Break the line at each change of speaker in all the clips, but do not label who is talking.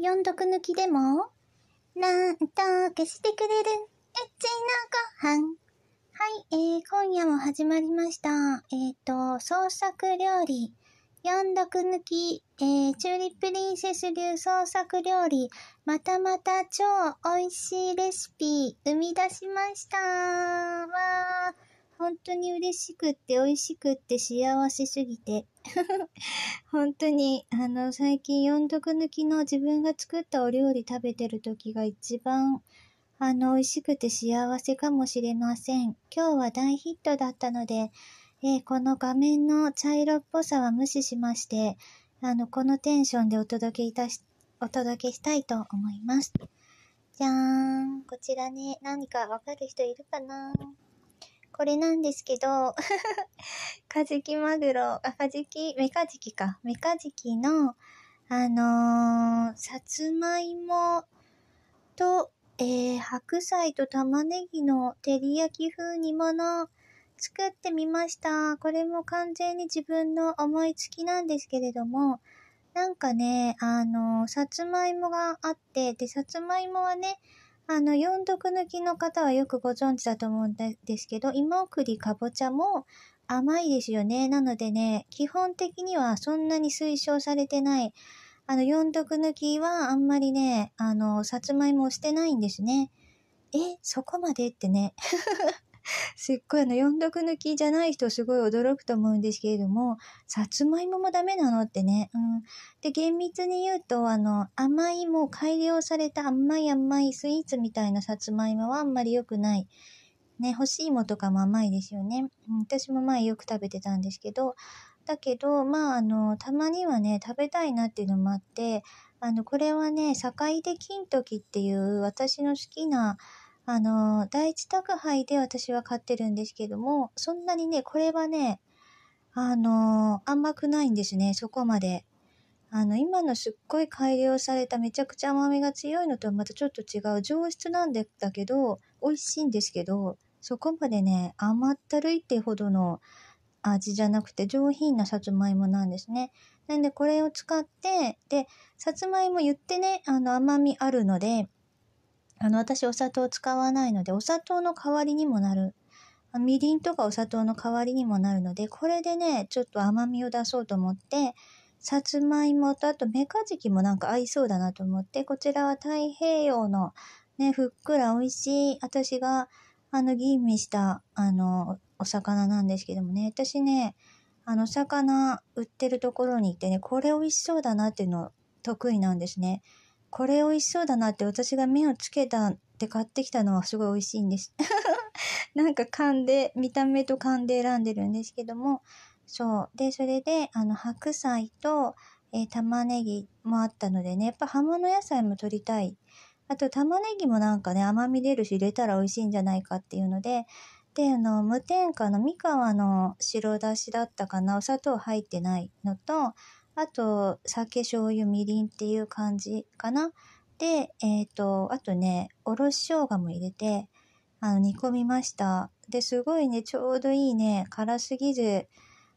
四毒抜きでも、なんと消してくれる、うちのご飯。はい、えー、今夜も始まりました。えっ、ー、と、創作料理、四毒抜き、えー、チューリップリンセス流創作料理、またまた超美味しいレシピ、生み出しました。わー。本当に嬉しくって美味しくって幸せすぎて。本当に、あの、最近4毒抜きの自分が作ったお料理食べてる時が一番、あの、美味しくて幸せかもしれません。今日は大ヒットだったので、えー、この画面の茶色っぽさは無視しまして、あの、このテンションでお届けいたし、お届けしたいと思います。じゃーん。こちらね、何かわかる人いるかなこれなんですけど、カジキマグロ、あ、カジキ、メカジキか。メカジキの、あのー、さつまいもと、えー、白菜と玉ねぎの照り焼き風煮物、作ってみました。これも完全に自分の思いつきなんですけれども、なんかね、あのー、さつまいもがあって、で、さつまいもはね、あの、四毒抜きの方はよくご存知だと思うんですけど、芋栗かぼちゃも甘いですよね。なのでね、基本的にはそんなに推奨されてない。あの、四毒抜きはあんまりね、あの、さつまいもをしてないんですね。え、そこまでってね。すっごいあの、四毒抜きじゃない人すごい驚くと思うんですけれども、さつまいももダメなのってね。うん。で、厳密に言うと、あの、甘いもう改良された甘い甘いスイーツみたいなさつまいもはあんまり良くない。ね、干し芋とかも甘いですよね。うん、私も前よく食べてたんですけど、だけど、まあ、あの、たまにはね、食べたいなっていうのもあって、あの、これはね、境出金時っていう私の好きなあの、第一宅配で私は買ってるんですけども、そんなにね、これはね、あの、甘くないんですね、そこまで。あの、今のすっごい改良されためちゃくちゃ甘みが強いのとまたちょっと違う上質なんだけど、美味しいんですけど、そこまでね、甘ったるいってほどの味じゃなくて上品なさつまいもなんですね。なんでこれを使って、で、さつまいも言ってね、あの甘みあるので、あの、私お砂糖使わないので、お砂糖の代わりにもなる。みりんとかお砂糖の代わりにもなるので、これでね、ちょっと甘みを出そうと思って、さつまいもとあとメカジキもなんか合いそうだなと思って、こちらは太平洋のね、ふっくら美味しい、私があの吟味したあのお魚なんですけどもね、私ね、あの魚売ってるところに行ってね、これ美味しそうだなっていうの得意なんですね。これ美味しそうだなって私が目をつけたって買ってきたのはすごい美味しいんです なんか勘で、見た目と勘で選んでるんですけども、そう。で、それで、あの、白菜と、えー、玉ねぎもあったのでね、やっぱ葉物野菜も取りたい。あと、玉ねぎもなんかね、甘み出るし、入れたら美味しいんじゃないかっていうので、で、あの、無添加の三河の白だしだったかな、お砂糖入ってないのと、あと、酒、醤油、みりんっていう感じかな。で、えっ、ー、と、あとね、おろし生姜も入れて、あの、煮込みました。で、すごいね、ちょうどいいね、辛すぎず、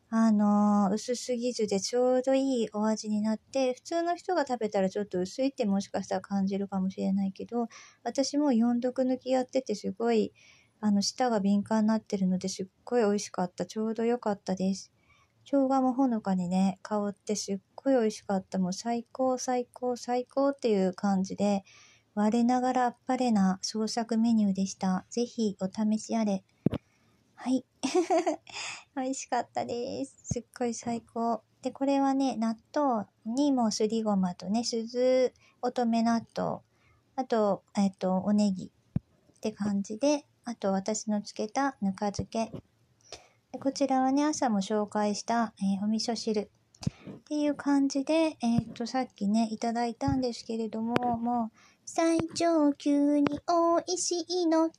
あのー、薄すぎずでちょうどいいお味になって、普通の人が食べたらちょっと薄いってもしかしたら感じるかもしれないけど、私も4毒抜きやっててすごい、あの、舌が敏感になってるのですっごい美味しかった。ちょうど良かったです。生姜もほのかにね、香ってすっごい美味しかった。もう最高最高最高っていう感じで、我ながらあっぱれな創作メニューでした。ぜひお試しあれ。はい。美味しかったです。すっごい最高。で、これはね、納豆にもすりごまとね、鈴乙女納豆、あと、えっと、おネギって感じで、あと私のつけたぬか漬けこちらはね、朝も紹介した、えー、お味噌汁っていう感じで、えー、っと、さっきね、いただいたんですけれども、もう、最上級に美味しいの。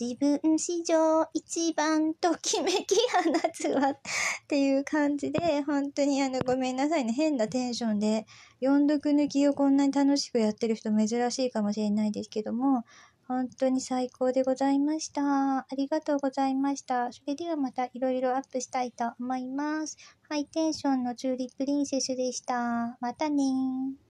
自分史上一番ときめき放つわっていう感じで、本当にあの、ごめんなさいね。変なテンションで、四読抜きをこんなに楽しくやってる人珍しいかもしれないですけども、本当に最高でございました。ありがとうございました。それではまたいろいろアップしたいと思います。ハイテンションのチューリップリンセスでした。またね